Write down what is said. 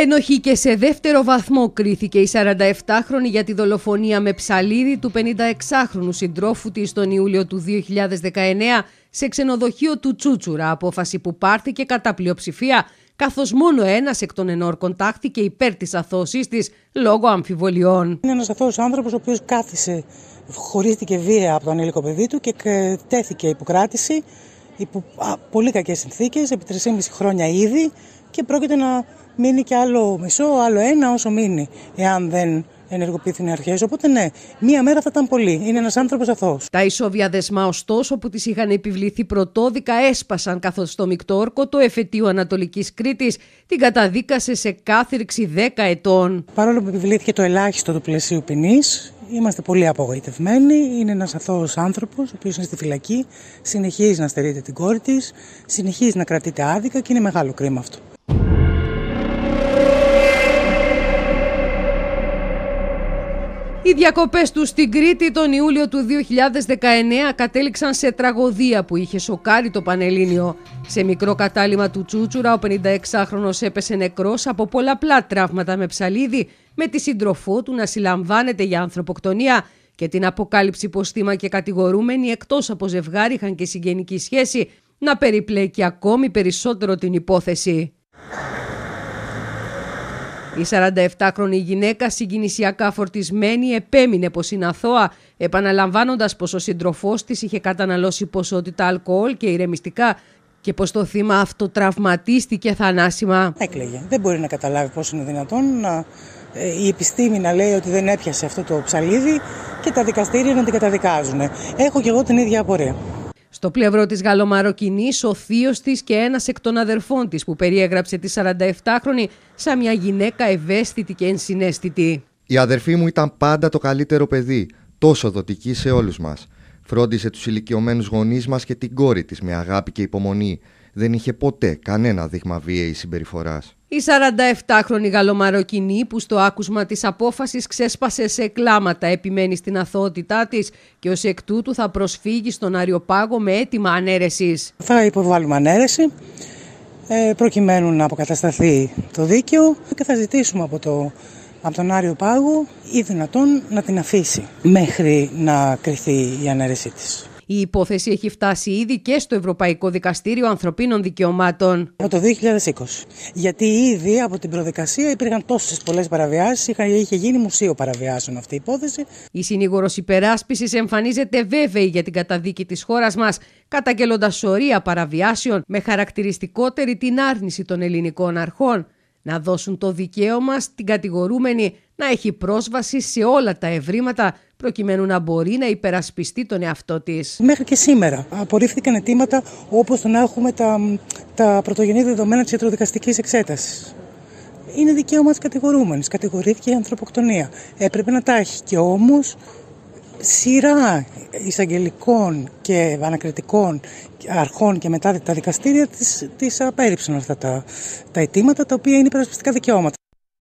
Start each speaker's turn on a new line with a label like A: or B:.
A: Ενοχή και σε δεύτερο βαθμό κρίθηκε η 47χρονη για τη δολοφονία με ψαλίδι του 56χρονου συντρόφου της τον Ιούλιο του 2019 σε ξενοδοχείο του Τσούτσουρα, απόφαση που πάρθηκε κατά πλειοψηφία, καθώς μόνο ένας εκ των ενόρκων τάχθηκε υπέρ της αθώσης της λόγω
B: αμφιβολιών. Είναι ένας αθώος άνθρωπος ο οποίος κάθισε, χωρίστηκε βία από τον ανήλικο παιδί του και τέθηκε υποκράτηση υπό πολύ κακές συνθήκες, επί 3,5 χρόνια ήδη, και πρόκειται να μείνει και άλλο μισό, άλλο ένα όσο μείνει, εάν δεν ενεργοποιηθούν οι αρχές. Οπότε ναι, μία μέρα θα ήταν πολύ. Είναι ένας άνθρωπος αθώος. Τα ισόβια
A: δεσμά, ωστόσο, που τι είχαν επιβληθεί πρωτόδικα, έσπασαν καθώς στο μεικτό όρκο το εφετείο Ανατολικής Κρήτης την καταδίκασε σε κάθριξη 10 ετών. Παρόλο που επιβλήθηκε
B: το ελάχιστο του πλαισίου ποινής, είμαστε πολύ απογοητευμένοι. Είναι ένας αθώος άνθρωπος, ο οποίος είναι στη φυλακή, συνεχίζει να στερείται την κόρη της, συνεχίζει να κρατείται άδικα και είναι μεγάλο κρίμα αυτό.
A: Οι διακοπές τους στην Κρήτη τον Ιούλιο του 2019 κατέληξαν σε τραγωδία που είχε σοκάρει το Πανελλήνιο. Σε μικρό κατάλημα του Τσούτσουρα, ο 56χρονο έπεσε νεκρός από πολλαπλά τραύματα με ψαλίδι, με τη σύντροφό του να συλλαμβάνεται για ανθρωποκτονία και την αποκάλυψη πω θύμα και κατηγορούμενοι εκτός από ζευγάρι είχαν και συγγενική σχέση να περιπλέκει ακόμη περισσότερο την υπόθεση. Η 47χρονη γυναίκα, συγκινησιακά φορτισμένη, επέμεινε πως είναι αθώα, επαναλαμβάνοντας πως ο σύντροφός της είχε καταναλώσει ποσότητα αλκοόλ και ηρεμιστικά και πως το θύμα αυτοτραυματίστηκε
B: θανάσιμα. Έκλαιγε. Δεν μπορεί να καταλάβει πώς είναι δυνατόν ε, η επιστήμη να λέει ότι δεν έπιασε αυτό το ψαλίδι και τα δικαστήρια να την καταδικάζουν. Έχω και εγώ την ίδια απορία.
A: Στο πλευρό της Γαλλομαροκινής, ο θείος της και ένας εκ των αδερφών της που περιέγραψε τη 47χρονη σαν μια γυναίκα ευαίσθητη και ενσυναίσθητη. Η αδερφή μου ήταν πάντα το καλύτερο παιδί, τόσο δοτική σε όλους μας. Φρόντισε τους ηλικιωμένους γονείς μας και την κόρη της με αγάπη και υπομονή δεν είχε ποτέ κανένα δείγμα βίαιης συμπεριφοράς. Η 47χρονη Γαλλομαροκινή που στο άκουσμα της απόφασης ξέσπασε σε κλάματα επιμένει στην αθότητά της και ως εκ τούτου θα προσφύγει στον Αριοπάγο με έτοιμα ανέρεσης.
B: Θα υποβάλουμε ανέρεση ε, προκειμένου να αποκατασταθεί το δίκαιο και θα ζητήσουμε από, το, από τον Άριο Πάγο ή δυνατόν να την αφήσει μέχρι να κρυθεί η ανέρεσή της.
A: Η υπόθεση έχει φτάσει ήδη και στο Ευρωπαϊκό Δικαστήριο Ανθρωπίνων Δικαιωμάτων. Από το
B: 2020. Γιατί ήδη από την προδικασία υπήρχαν τόσες πολλές παραβιάσεις, είχε γίνει μουσείο παραβιάσεων αυτή η υπόθεση. Η συνήγορος υπεράσπισης εμφανίζεται βέβαιη για την
A: καταδίκη της χώρας μας, καταγγέλλοντας σωρία παραβιάσεων με χαρακτηριστικότερη την άρνηση των ελληνικών αρχών να δώσουν το δικαίωμα στην κατηγορούμενη να έχει πρόσβαση σε όλα τα ευρήματα προκειμένου να μπορεί να υπερασπιστεί τον εαυτό της.
B: Μέχρι και σήμερα απορρίφθηκαν αιτήματα όπως το να έχουμε τα, τα πρωτογενή δεδομένα της ιατροδικαστικής εξέτασης. Είναι δικαίωμα της κατηγορούμενης. Κατηγορήθηκε η ανθρωποκτονία. Έπρεπε να τα έχει. Και όμως σειρά εισαγγελικών και ανακριτικών αρχών και μετά τα δικαστήρια της απέρριψαν αυτά τα, τα αιτήματα τα οποία είναι υπερασπιστικά δικαιώματα.